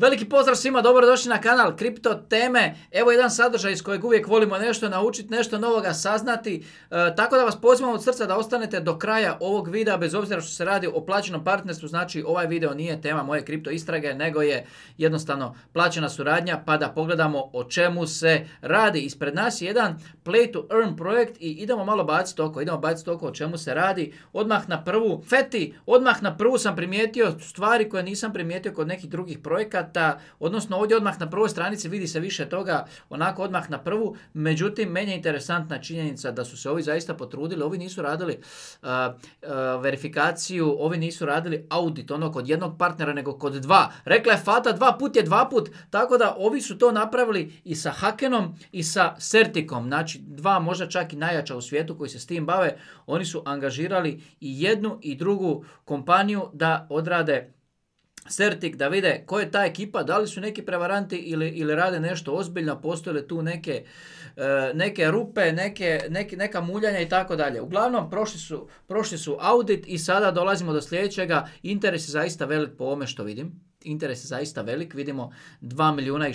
Veliki pozdrav svima, dobrodošli na kanal Kripto Teme. Evo jedan sadržaj iz kojeg uvijek volimo nešto naučiti, nešto novoga saznati. E, tako da vas pozivam od srca da ostanete do kraja ovog videa, bez obzira što se radi o plaćenom partnerstvu. Znači ovaj video nije tema moje kripto istrage, nego je jednostavno plaćena suradnja. Pa da pogledamo o čemu se radi. Ispred nas je jedan Play to Earn projekt i idemo malo baciti oko, idemo baciti oko o čemu se radi. Odmah na prvu, Feti, odmah na prvu sam primijetio stvari koje nisam primijetio kod nekih drugih projekata odnosno ovdje odmah na prvoj stranici vidi se više toga, onako odmah na prvu, međutim meni je interesantna činjenica da su se ovi zaista potrudili, ovi nisu radili uh, uh, verifikaciju, ovi nisu radili audit ono kod jednog partnera nego kod dva. Rekla je Fata dva put je dva put, tako da ovi su to napravili i sa Hakenom i sa Certikom, znači dva možda čak i najjača u svijetu koji se s tim bave, oni su angažirali i jednu i drugu kompaniju da odrade Certik da vide ko je ta ekipa, da li su neki prevaranti ili, ili rade nešto ozbiljno, postoje li tu neke, e, neke rupe, neke, neka muljanja i tako dalje. Uglavnom, prošli su, prošli su audit i sada dolazimo do sljedećega. Interes je zaista velik po ome što vidim. Interes je zaista velik, vidimo 2 milijuna i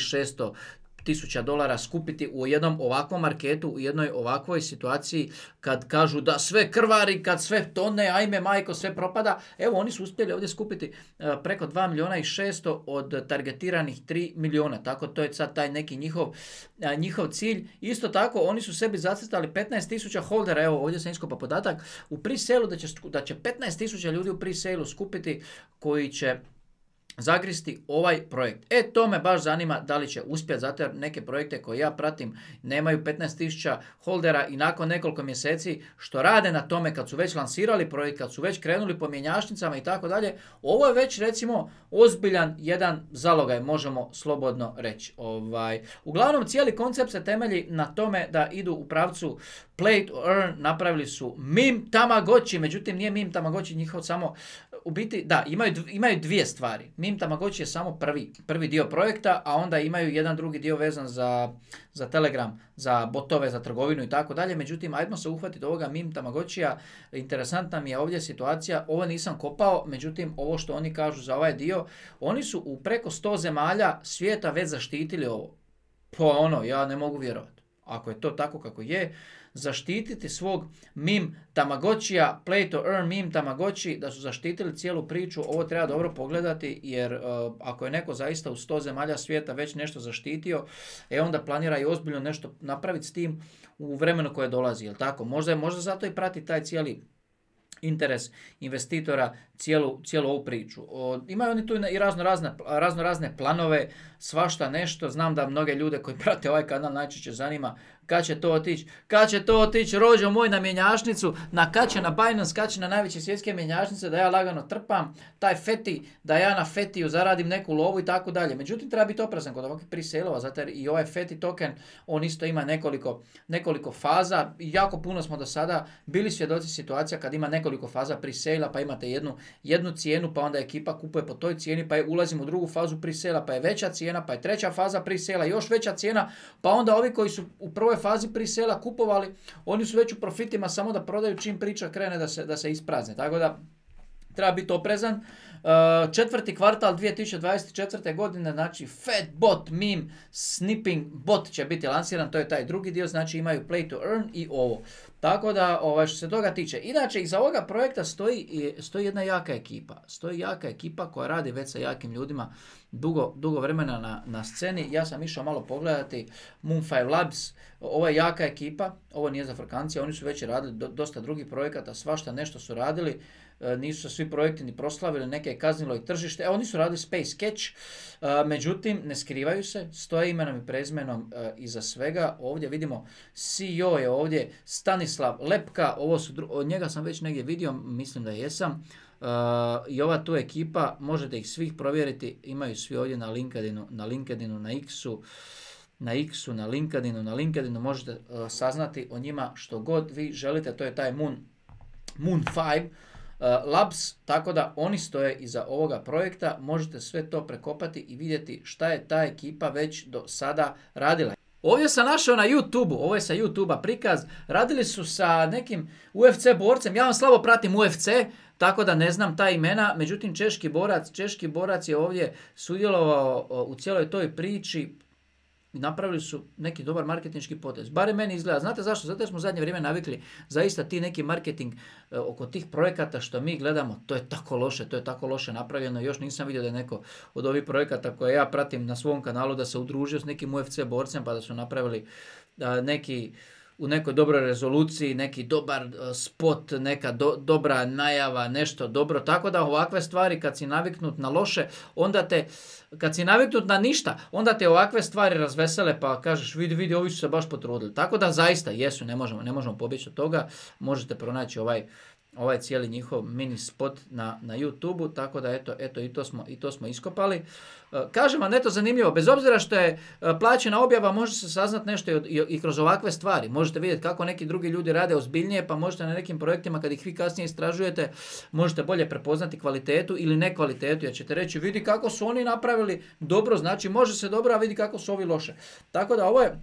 tisuća dolara skupiti u jednom ovakvom marketu, u jednoj ovakvoj situaciji kad kažu da sve krvari, kad sve tone, ajme majko, sve propada. Evo oni su uspjeli ovdje skupiti e, preko 2 milijuna i 600 od targetiranih 3 miliona, Tako to je sad taj neki njihov, e, njihov cilj. Isto tako oni su sebi zacrtali 15 tisuća holdera, evo ovdje sam iskopa podatak, u pre da će, da će 15 tisuća ljudi u pre skupiti koji će zagristi ovaj projekt. E, to me baš zanima da li će uspjeti, zato jer neke projekte koje ja pratim nemaju 15.000 holdera i nakon nekoliko mjeseci što rade na tome kad su već lansirali projekt, kad su već krenuli po mjenjačnicama i tako dalje, ovo je već recimo ozbiljan jedan zalogaj, možemo slobodno reći. Ovaj. Uglavnom, cijeli koncept se temelji na tome da idu u pravcu Play to Earn, napravili su Mim Tamagotchi, međutim nije Mim Tamagotchi njihov samo, u biti, da, imaju, imaju dvije stvari. Mim Tamagotchi je samo prvi, prvi dio projekta, a onda imaju jedan drugi dio vezan za, za Telegram, za botove, za trgovinu i tako dalje. Međutim, ajmo se uhvatiti ovoga Mim Tamagotchija. Interesantna mi je ovdje situacija, ovo nisam kopao, međutim, ovo što oni kažu za ovaj dio, oni su u preko 100 zemalja svijeta već zaštitili ovo. po pa ono, ja ne mogu vjerovati ako je to tako kako je, zaštititi svog mim Tamagočija, play to earn mim tamagoći, da su zaštitili cijelu priču, ovo treba dobro pogledati, jer e, ako je neko zaista u sto zemalja svijeta već nešto zaštitio, e onda planira i ozbiljno nešto napraviti s tim u vremenu koje dolazi, jel tako? Možda, možda zato i prati taj cijeli interes investitora cijelu, cijelu ovu priču. imaju oni tu i razno razne, planove, svašta nešto. Znam da mnoge ljude koji prate ovaj kanal najčešće zanima kad će to otići. Kad će to otići, rođo moj na mjenjašnicu, na kad će na Binance, kad će na najveće svjetske mjenjašnice, da ja lagano trpam taj feti, da ja na fetiju zaradim neku lovu i tako dalje. Međutim, treba biti oprezan kod ovakvih priselova, zato jer i ovaj feti token, on isto ima nekoliko, nekoliko faza. Jako puno smo do sada bili svjedoci situacija kad ima nekoliko faza prisela, pa imate jednu jednu cijenu, pa onda ekipa kupuje po toj cijeni, pa je ulazimo u drugu fazu prisela, pa je veća cijena, pa je treća faza prisela, još veća cijena, pa onda ovi koji su u prvoj fazi prisela kupovali, oni su već u profitima samo da prodaju čim priča krene da se, da se isprazne. Tako da treba biti oprezan. E, četvrti kvartal 2024. godine, znači Fedbot meme snipping bot će biti lansiran, to je taj drugi dio, znači imaju play to earn i ovo. Tako da, ovaj, što se toga tiče. Inače, iza ovoga projekta stoji, stoji jedna jaka ekipa. Stoji jaka ekipa koja radi već sa jakim ljudima dugo, dugo vremena na, na sceni. Ja sam išao malo pogledati Moon 5 Labs. Ovo je jaka ekipa, ovo nije za frkancija, oni su već radili dosta drugih projekata, svašta nešto su radili. E, nisu svi projekti ni proslavili, neke je kaznilo i tržište. E, oni su radili Space Catch, e, međutim, ne skrivaju se, stoje imenom i prezmenom iza svega. Ovdje vidimo, CEO je ovdje Stanislav Lepka, ovo su njega sam već negdje vidio, mislim da jesam. i ova tu ekipa, možete ih svih provjeriti, imaju svi ovdje na LinkedInu, na LinkedInu, na X-u, na X-u, na LinkedInu, na LinkedInu možete saznati o njima što god vi želite, to je taj Moon, Moon 5, E, labs, tako da oni stoje iza ovoga projekta, možete sve to prekopati i vidjeti šta je ta ekipa već do sada radila. Ovdje sam našao na YouTube-u, ovo je sa YouTube-a prikaz, radili su sa nekim UFC borcem, ja vam slabo pratim UFC, tako da ne znam ta imena, međutim češki borac, češki borac je ovdje sudjelovao e, u cijeloj toj priči, napravili su neki dobar marketinški potez. Bare meni izgleda. Znate zašto? Zato smo zadnje vrijeme navikli zaista ti neki marketing e, oko tih projekata što mi gledamo. To je tako loše, to je tako loše napravljeno. Još nisam vidio da je neko od ovih projekata koje ja pratim na svom kanalu da se udružio s nekim UFC borcem pa da su napravili e, neki u nekoj dobroj rezoluciji, neki dobar e, spot, neka dobra najava, nešto dobro. Tako da ovakve stvari kad si naviknut na loše, onda te, kad si naviknut na ništa, onda te ovakve stvari razvesele pa kažeš vidi, vidi, ovi su se baš potrudili. Tako da zaista jesu, ne možemo, ne možemo pobjeći od toga, možete pronaći ovaj ovaj cijeli njihov mini spot na, na YouTube-u, tako da eto, eto i, to smo, i to smo iskopali. E, kažem vam, eto zanimljivo, bez obzira što je e, plaćena objava, može se saznat nešto i, i kroz ovakve stvari. Možete vidjeti kako neki drugi ljudi rade ozbiljnije, pa možete na nekim projektima, kad ih vi kasnije istražujete, možete bolje prepoznati kvalitetu ili ne kvalitetu, jer ćete reći, vidi kako su oni napravili dobro, znači može se dobro, a vidi kako su ovi loše. Tako da ovo je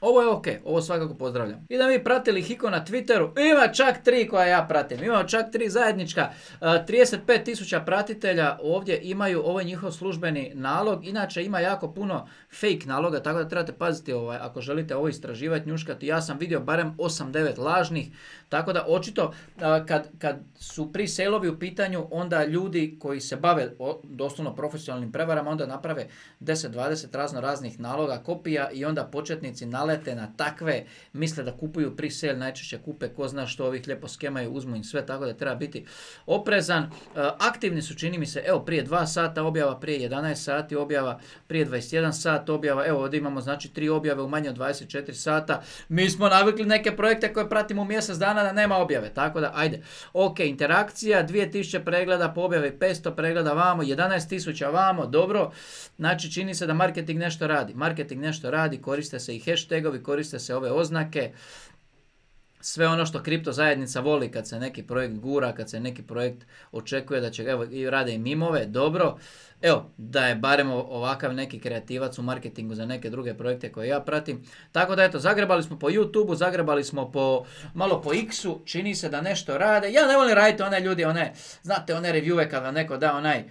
ovo je ok, ovo svakako pozdravljam. I da mi pratili Hiko na Twitteru, ima čak tri koja ja pratim, imamo čak tri zajednička, 35 e, tisuća pratitelja ovdje imaju, ovaj njihov službeni nalog, inače ima jako puno fake naloga, tako da trebate paziti ovaj, ako želite ovo istraživati, njuškati, ja sam vidio barem 8-9 lažnih, tako da očito e, kad, kad su pri selovi u pitanju, onda ljudi koji se bave doslovno profesionalnim prevarama, onda naprave 10-20 razno raznih naloga, kopija i onda početnici nalog nalete na takve, misle da kupuju pre-sale, najčešće kupe, ko zna što ovih lijepo skemaju, uzmu im sve, tako da treba biti oprezan. E, aktivni su, čini mi se, evo prije 2 sata objava, prije 11 sati objava, prije 21 sat objava, evo ovdje imamo znači 3 objave u manje od 24 sata. Mi smo navikli neke projekte koje pratimo mjesec dana da nema objave, tako da ajde. Ok, interakcija, 2000 pregleda po objavi, 500 pregleda vamo, 11.000 vamo, dobro. Znači čini se da marketing nešto radi. Marketing nešto radi, koriste se i hashtag tegovi, koriste se ove oznake, sve ono što kripto zajednica voli kad se neki projekt gura, kad se neki projekt očekuje da će, evo, rade i mimove, dobro, evo, da je barem ovakav neki kreativac u marketingu za neke druge projekte koje ja pratim. Tako da eto, zagrebali smo po YouTube-u, zagrebali smo po malo po X-u, čini se da nešto rade. Ja ne volim raditi one ljudi, one, znate, one review-e kada neko da onaj e,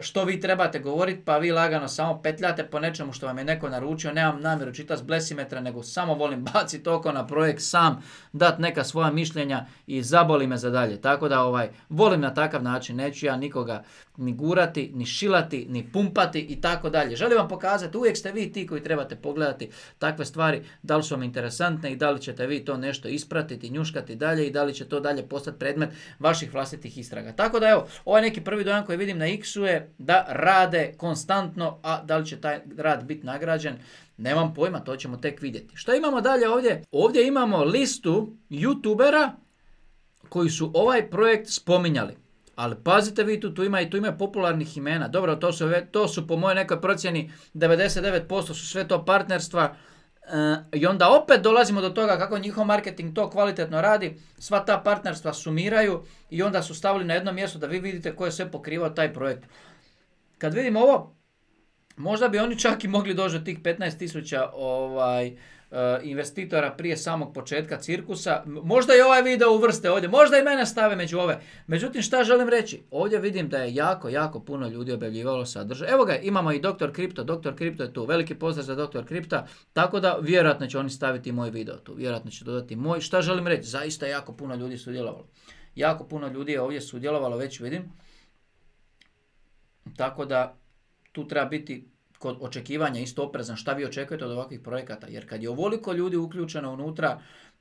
što vi trebate govoriti, pa vi lagano samo petljate po nečemu što vam je neko naručio. Nemam namjeru čitati s blesimetra, nego samo volim baciti oko na projekt sam, dat neka svoja mišljenja i zaboli me za dalje. Tako da ovaj, volim na takav način, neću ja nikoga ni gurati, ni šilati ni pumpati i tako dalje. Želim vam pokazati, uvijek ste vi ti koji trebate pogledati takve stvari, da li su vam interesantne i da li ćete vi to nešto ispratiti, njuškati dalje i da li će to dalje postati predmet vaših vlastitih istraga. Tako da evo, ovaj neki prvi dojam koji vidim na X-u je da rade konstantno, a da li će taj rad biti nagrađen, nemam pojma, to ćemo tek vidjeti. Što imamo dalje ovdje? Ovdje imamo listu youtubera koji su ovaj projekt spominjali. Ali pazite vi tu, tu ima i tu ima popularnih imena. Dobro, to su, to su po mojoj nekoj procjeni 99% su sve to partnerstva eh, i onda opet dolazimo do toga kako njihov marketing to kvalitetno radi, sva ta partnerstva sumiraju i onda su stavili na jedno mjesto da vi vidite ko je sve pokrivao taj projekt. Kad vidimo ovo, možda bi oni čak i mogli doći do tih 15.000 ovaj, Eh, investitora prije samog početka cirkusa. Možda i ovaj video uvrste ovdje, možda i mene stave među ove. Međutim, šta želim reći? Ovdje vidim da je jako, jako puno ljudi objavljivalo sadržaj. Evo ga, imamo i Doktor Kripto, Doktor Kripto je tu. Veliki pozdrav za Doktor Kripta, tako da vjerojatno će oni staviti moj video tu. Vjerojatno će dodati moj. Šta želim reći? Zaista jako puno ljudi sudjelovalo. Jako puno ljudi je ovdje sudjelovalo, već vidim. Tako da tu treba biti kod očekivanja isto oprezan šta vi očekujete od ovakvih projekata. Jer kad je ovoliko ljudi uključeno unutra,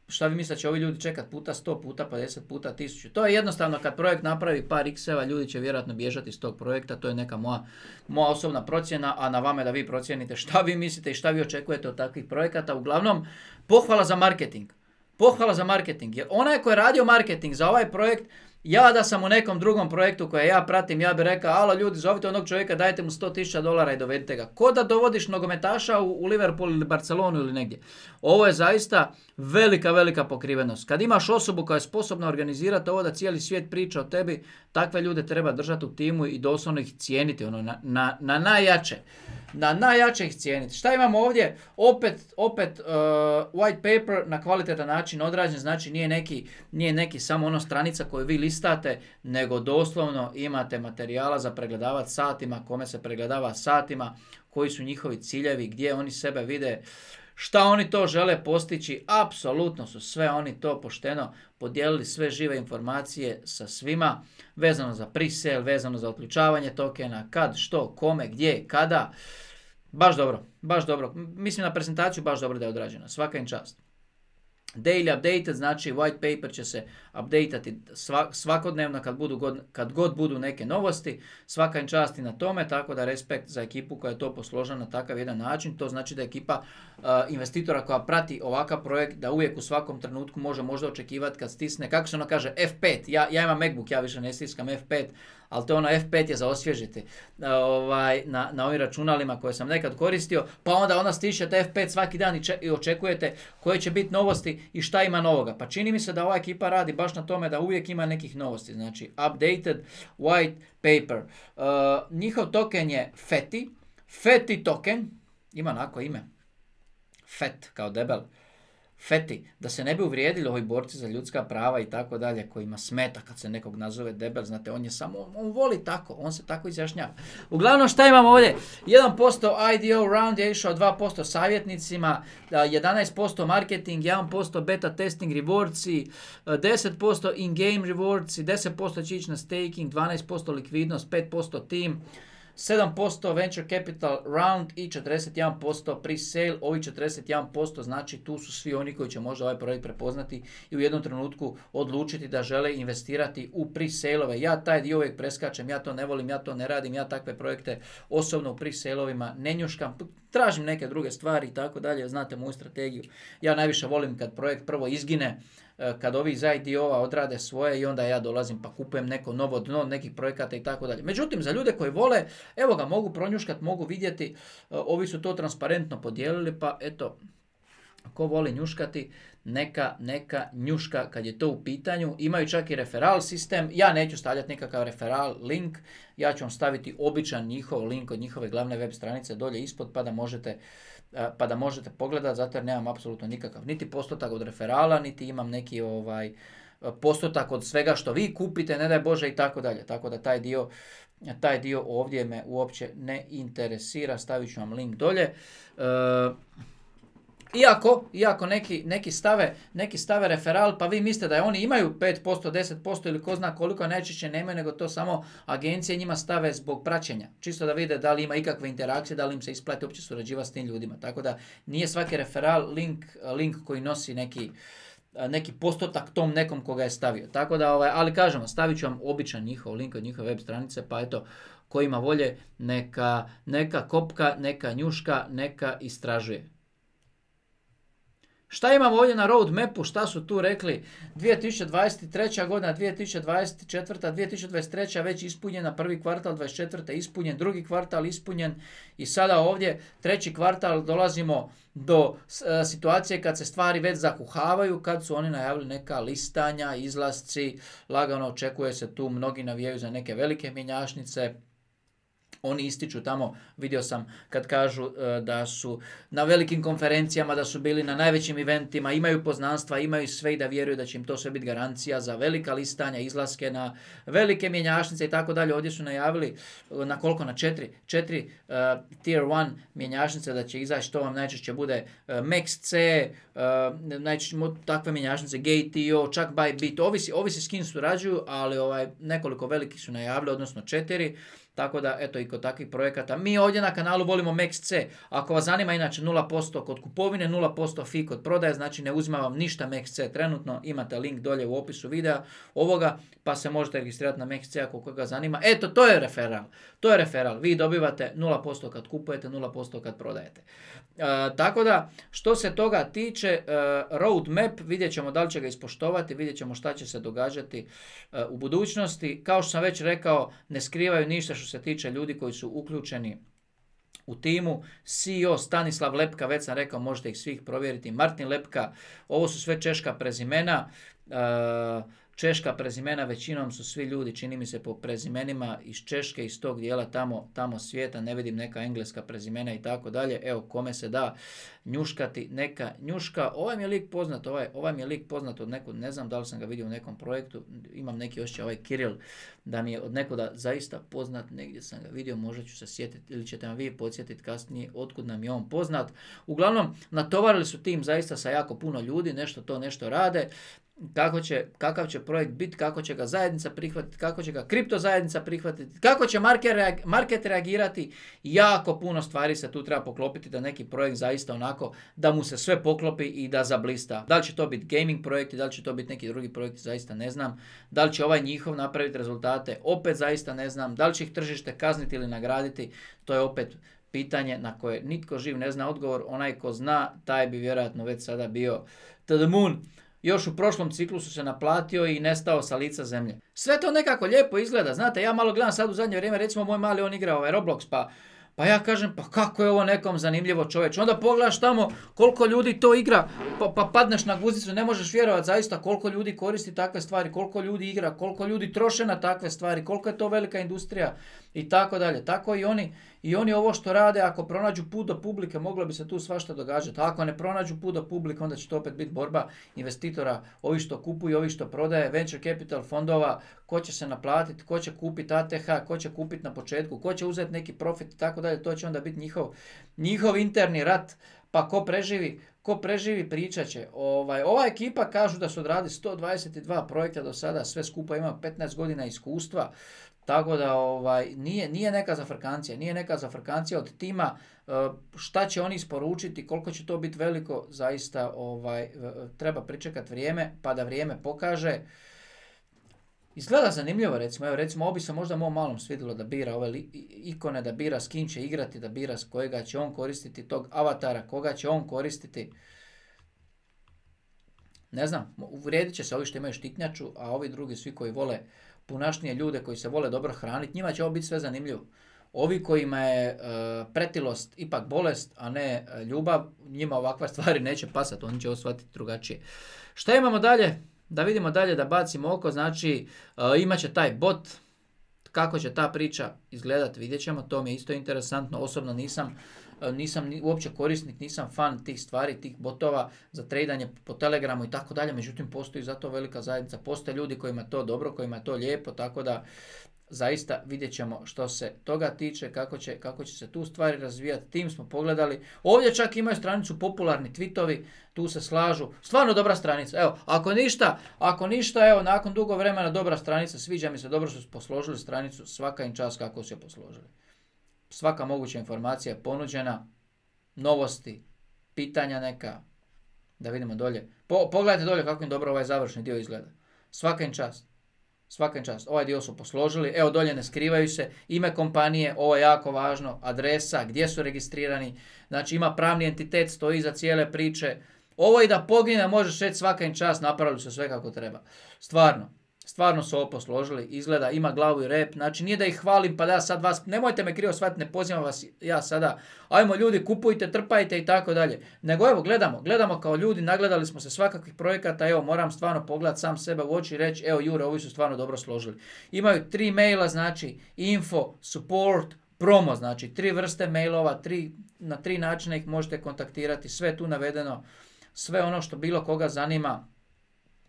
šta vi mislite će ovi ljudi čekat puta 100, puta 50, puta 1000. To je jednostavno kad projekt napravi par x-eva, ljudi će vjerojatno bježati iz tog projekta, to je neka moja, moja osobna procjena, a na vama je da vi procijenite šta vi mislite i šta vi očekujete od takvih projekata. Uglavnom, pohvala za marketing. Pohvala za marketing, jer onaj koji je radio marketing za ovaj projekt, ja da sam u nekom drugom projektu koje ja pratim, ja bih rekao, alo ljudi, zovite onog čovjeka, dajte mu 100.000 dolara i dovedite ga. Ko da dovodiš nogometaša u, Liverpool ili Barcelonu ili negdje. Ovo je zaista velika, velika pokrivenost. Kad imaš osobu koja je sposobna organizirati ovo da cijeli svijet priča o tebi, takve ljude treba držati u timu i doslovno ih cijeniti ono, na najjače na najjače ih cijeniti. Šta imamo ovdje? Opet, opet uh, white paper na kvalitetan način odrađen, znači nije neki, nije neki samo ono stranica koju vi listate, nego doslovno imate materijala za pregledavati satima, kome se pregledava satima, koji su njihovi ciljevi, gdje oni sebe vide, Šta oni to žele postići? Apsolutno su sve oni to pošteno podijelili sve žive informacije sa svima vezano za prisel, vezano za otključavanje tokena, kad, što, kome, gdje, kada. Baš dobro, baš dobro. Mislim na prezentaciju baš dobro da je odrađena. Svaka im čast. Daily updated, znači white paper će se updateati svakodnevno kad, budu god, kad god budu neke novosti. Svaka im časti na tome, tako da respekt za ekipu koja je to posložena na takav jedan način. To znači da ekipa e, investitora koja prati ovakav projekt, da uvijek u svakom trenutku može možda očekivati kad stisne, kako se ono kaže, F5, ja, ja imam MacBook, ja više ne stiskam F5, ali to je ono F5 je za osvježiti e, ovaj, na, na ovim računalima koje sam nekad koristio, pa onda ona stišete F5 svaki dan i, če, i očekujete koje će biti novosti i šta ima novoga. Pa čini mi se da ova ekipa radi baš na tome da uvijek ima nekih novosti. Znači, updated white paper. Uh, njihov token je FETI. FETI token, ima onako ime. FET kao debel feti, da se ne bi uvrijedili ovoj borci za ljudska prava i tako dalje, kojima smeta kad se nekog nazove debel, znate, on je samo, on voli tako, on se tako izjašnjava. Uglavnom, šta imamo ovdje? 1% IDO round je išao 2% savjetnicima, 11% marketing, 1% beta testing rewards, 10% in-game rewards, 10% će na staking, 12% likvidnost, 5% team, 7% venture capital round i 41% pre-sale. Ovi 41% znači tu su svi oni koji će možda ovaj projekt prepoznati i u jednom trenutku odlučiti da žele investirati u pre ove Ja taj dio uvijek preskačem, ja to ne volim, ja to ne radim, ja takve projekte osobno u pre ovima ne njuškam. Tražim neke druge stvari i tako dalje, znate moju strategiju. Ja najviše volim kad projekt prvo izgine, E, kad ovi iz ova odrade svoje i onda ja dolazim pa kupujem neko novo dno nekih projekata i tako dalje. Međutim, za ljude koji vole, evo ga, mogu pronjuškat, mogu vidjeti, e, ovi su to transparentno podijelili, pa eto, ko voli njuškati, neka, neka njuška kad je to u pitanju. Imaju čak i referal sistem, ja neću stavljati nekakav referal link, ja ću vam staviti običan njihov link od njihove glavne web stranice dolje ispod pa da možete E, pa da možete pogledati, zato jer nemam apsolutno nikakav niti postotak od referala, niti imam neki ovaj postotak od svega što vi kupite, ne daj Bože i tako dalje. Tako da taj dio, taj dio ovdje me uopće ne interesira, stavit ću vam link dolje. E, iako, iako neki, neki, stave, neki stave referal pa vi mislite da oni imaju 5%, 10% ili ko zna koliko najčešće nemaju nego to samo agencije njima stave zbog praćenja. Čisto da vide da li ima ikakve interakcije, da li im se isplati uopće surađivati s tim ljudima. Tako da nije svaki referal link, link koji nosi neki, neki postotak tom nekom koga je stavio. Tako da, ovaj, ali kažemo, stavit ću vam običan njihov link od njihove web stranice, pa eto, ko ima volje, neka, neka kopka, neka njuška, neka istražuje. Šta imamo ovdje na roadmapu, šta su tu rekli? 2023. godina, 2024. 2023. već ispunjena, prvi kvartal 24. ispunjen, drugi kvartal ispunjen i sada ovdje treći kvartal dolazimo do e, situacije kad se stvari već zakuhavaju, kad su oni najavili neka listanja, izlasci, lagano očekuje se tu, mnogi navijaju za neke velike minjašnice oni ističu tamo, vidio sam kad kažu e, da su na velikim konferencijama, da su bili na najvećim eventima, imaju poznanstva, imaju sve i da vjeruju da će im to sve biti garancija za velika listanja, izlaske na velike mjenjašnice i tako dalje. Ovdje su najavili e, na koliko, na četiri, četiri e, tier one mjenjačnice da će izaći, to vam najčešće bude MEXC, najčešće takve mjenjačnice, GTO, čak Bybit, ovisi, ovisi s kim surađuju, ali ovaj, nekoliko veliki su najavili, odnosno četiri. Tako da, eto, i kod takvih projekata. Mi ovdje na kanalu volimo MEX-C. Ako vas zanima, inače 0% kod kupovine, 0% fi kod prodaje, znači ne uzima vam ništa MEX-C Trenutno imate link dolje u opisu videa ovoga, pa se možete registrirati na MeXC ako koga zanima. Eto, to je referal. To je referal. Vi dobivate 0% kad kupujete, 0% kad prodajete. E, tako da, što se toga tiče, e, roadmap, vidjet ćemo da li će ga ispoštovati, vidjet ćemo šta će se događati e, u budućnosti. Kao što sam već rekao, ne skrivaju ništa što se tiče ljudi koji su uključeni u timu, CEO Stanislav Lepka, već sam rekao, možete ih svih provjeriti, Martin Lepka, ovo su sve češka prezimena, e, Češka prezimena većinom su svi ljudi, čini mi se po prezimenima iz Češke, iz tog dijela tamo, tamo svijeta, ne vidim neka engleska prezimena i tako dalje. Evo, kome se da njuškati neka njuška. Ovaj mi je lik poznat, ovaj, ovaj mi je lik poznat od nekog, ne znam da li sam ga vidio u nekom projektu, imam neki ošće ovaj Kiril, da mi je od nekuda zaista poznat, negdje sam ga vidio, možda ću se sjetiti ili ćete me vi podsjetiti kasnije otkud nam je on poznat. Uglavnom, natovarili su tim zaista sa jako puno ljudi, nešto to, nešto rade kako će, kakav će projekt biti, kako će ga zajednica prihvatiti, kako će ga kripto zajednica prihvatiti, kako će market reagirati. Jako puno stvari se tu treba poklopiti da neki projekt zaista onako, da mu se sve poklopi i da zablista. Da li će to biti gaming projekti, da li će to biti neki drugi projekt, zaista ne znam. Da li će ovaj njihov napraviti rezultate, opet zaista ne znam. Da li će ih tržište kazniti ili nagraditi, to je opet pitanje na koje nitko živ ne zna odgovor. Onaj ko zna, taj bi vjerojatno već sada bio to the moon još u prošlom ciklusu se naplatio i nestao sa lica zemlje. Sve to nekako lijepo izgleda, znate, ja malo gledam sad u zadnje vrijeme, recimo moj mali on igra ovaj Roblox, pa pa ja kažem, pa kako je ovo nekom zanimljivo čovječ. Onda pogledaš tamo koliko ljudi to igra, pa, pa padneš na guzicu, ne možeš vjerovati zaista koliko ljudi koristi takve stvari, koliko ljudi igra, koliko ljudi troše na takve stvari, koliko je to velika industrija i tako dalje. Tako i oni i oni ovo što rade, ako pronađu put do publike, moglo bi se tu svašta događati. ako ne pronađu put do publike, onda će to opet biti borba investitora, ovi što kupuju, ovi što prodaje, venture capital fondova, ko će se naplatiti, ko će kupiti ATH, ko će kupiti na početku, ko će uzeti neki profit i tako dalje. To će onda biti njihov, njihov interni rat. Pa ko preživi, ko preživi pričat će. Ovaj, ova ekipa kažu da su odradili 122 projekta do sada, sve skupa ima 15 godina iskustva. Tako da ovaj, nije, nije neka zafrkancija, nije neka zafrkancija od tima e, šta će oni isporučiti, koliko će to biti veliko, zaista ovaj, e, treba pričekati vrijeme pa da vrijeme pokaže. Izgleda zanimljivo recimo, evo recimo bi se možda mom malom svidilo da bira ove ikone, da bira s kim će igrati, da bira s kojega će on koristiti tog avatara, koga će on koristiti. Ne znam, uvrijedit će se ovi što imaju štitnjaču, a ovi drugi svi koji vole punašnije ljude, koji se vole dobro hraniti, njima će ovo biti sve zanimljivo. Ovi kojima je e, pretilost ipak bolest, a ne e, ljubav, njima ovakve stvari neće pasati, oni će ovo shvatiti drugačije. Šta imamo dalje? Da vidimo dalje, da bacimo oko, znači e, imat će taj bot, kako će ta priča izgledat, vidjet ćemo, to mi je isto interesantno, osobno nisam E, nisam uopće korisnik, nisam fan tih stvari, tih botova za tradanje po Telegramu i tako dalje, međutim postoji zato velika zajednica, postoje ljudi kojima je to dobro, kojima je to lijepo, tako da zaista vidjet ćemo što se toga tiče, kako će, kako će se tu stvari razvijati. Tim smo pogledali. Ovdje čak imaju stranicu popularni tvitovi, tu se slažu. Stvarno dobra stranica. Evo, ako ništa, ako ništa, evo, nakon dugo vremena dobra stranica, sviđa mi se, dobro su posložili stranicu, svaka im čast kako su je posložili svaka moguća informacija je ponuđena, novosti, pitanja neka, da vidimo dolje. pogledajte dolje kako im dobro ovaj završni dio izgleda. Svaka im čast. Svaka im čast. Ovaj dio su posložili. Evo dolje ne skrivaju se. Ime kompanije, ovo je jako važno. Adresa, gdje su registrirani. Znači ima pravni entitet, stoji iza cijele priče. Ovo i da pogine možeš reći svaka im čast, napravili su sve kako treba. Stvarno stvarno su ovo posložili, izgleda, ima glavu i rep, znači nije da ih hvalim pa da sad vas, nemojte me krivo shvatiti, ne pozivam vas ja sada, ajmo ljudi kupujte, trpajte i tako dalje, nego evo gledamo, gledamo kao ljudi, nagledali smo se svakakvih projekata, evo moram stvarno pogledati sam sebe u oči i reći, evo Jure, ovi su stvarno dobro složili. Imaju tri maila, znači info, support, promo, znači tri vrste mailova, na tri načina ih možete kontaktirati, sve tu navedeno, sve ono što bilo koga zanima,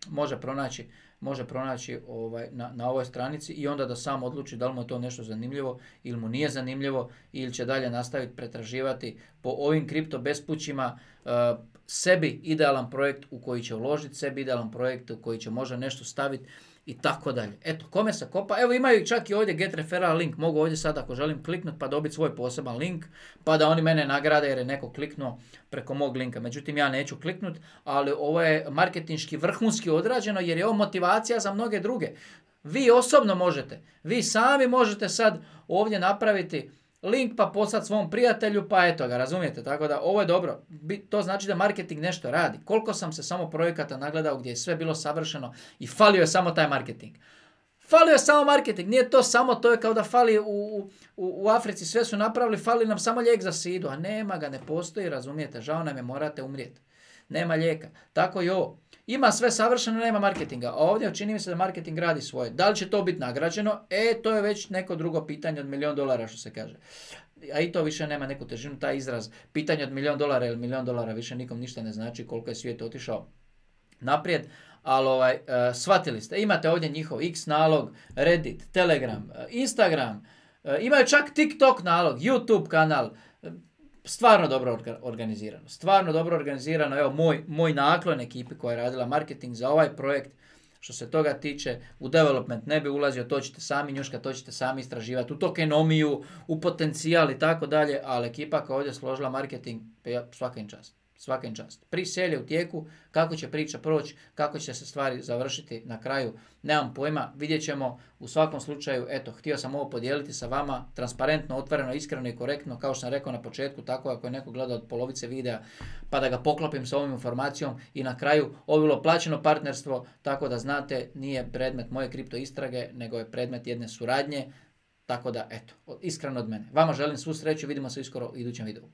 može pronaći može pronaći ovaj, na, na ovoj stranici i onda da sam odluči da li mu je to nešto zanimljivo ili mu nije zanimljivo ili će dalje nastaviti pretraživati po ovim kripto bespućima eh, sebi idealan projekt u koji će uložiti, sebi idealan projekt u koji će možda nešto staviti i tako dalje. Eto, kome se kopa? Evo imaju čak i ovdje get referral link, mogu ovdje sad ako želim kliknut pa dobiti svoj poseban link, pa da oni mene nagrade jer je neko kliknuo preko mog linka. Međutim, ja neću kliknut, ali ovo je marketinški vrhunski odrađeno jer je ovo motivacija za mnoge druge. Vi osobno možete, vi sami možete sad ovdje napraviti link pa poslati svom prijatelju pa eto ga, razumijete? Tako da ovo je dobro. To znači da marketing nešto radi. Koliko sam se samo projekata nagledao gdje je sve bilo savršeno i falio je samo taj marketing. Falio je samo marketing, nije to samo, to je kao da fali u, u, u Africi, sve su napravili, fali nam samo lijek za sidu, a nema ga, ne postoji, razumijete, žao nam je, morate umrijeti nema lijeka. Tako i ovo. Ima sve savršeno, nema marketinga. A ovdje čini mi se da marketing radi svoje. Da li će to biti nagrađeno? E, to je već neko drugo pitanje od milijon dolara, što se kaže. A i to više nema neku težinu, taj izraz. Pitanje od milijon dolara ili milijon dolara više nikom ništa ne znači koliko je svijet otišao naprijed. Ali ovaj, e, shvatili ste, imate ovdje njihov X nalog, Reddit, Telegram, e, Instagram, e, imaju čak TikTok nalog, YouTube kanal, stvarno dobro organizirano. Stvarno dobro organizirano. Evo, moj, moj naklon ekipi koja je radila marketing za ovaj projekt, što se toga tiče, u development ne bi ulazio, to ćete sami njuška, to ćete sami istraživati, u tokenomiju, u potencijal i tako dalje, ali ekipa koja je ovdje složila marketing, svaka im čast. Svaka im čast. selje u tijeku, kako će priča proći, kako će se stvari završiti na kraju, nemam pojma, vidjet ćemo. U svakom slučaju, eto, htio sam ovo podijeliti sa vama, transparentno, otvoreno, iskreno i korektno, kao što sam rekao na početku, tako ako je neko gledao od polovice videa, pa da ga poklopim sa ovom informacijom i na kraju, ovilo plaćeno partnerstvo, tako da znate, nije predmet moje kripto istrage, nego je predmet jedne suradnje, tako da, eto, iskreno od mene. Vama želim svu sreću, vidimo se uskoro u idućem videu.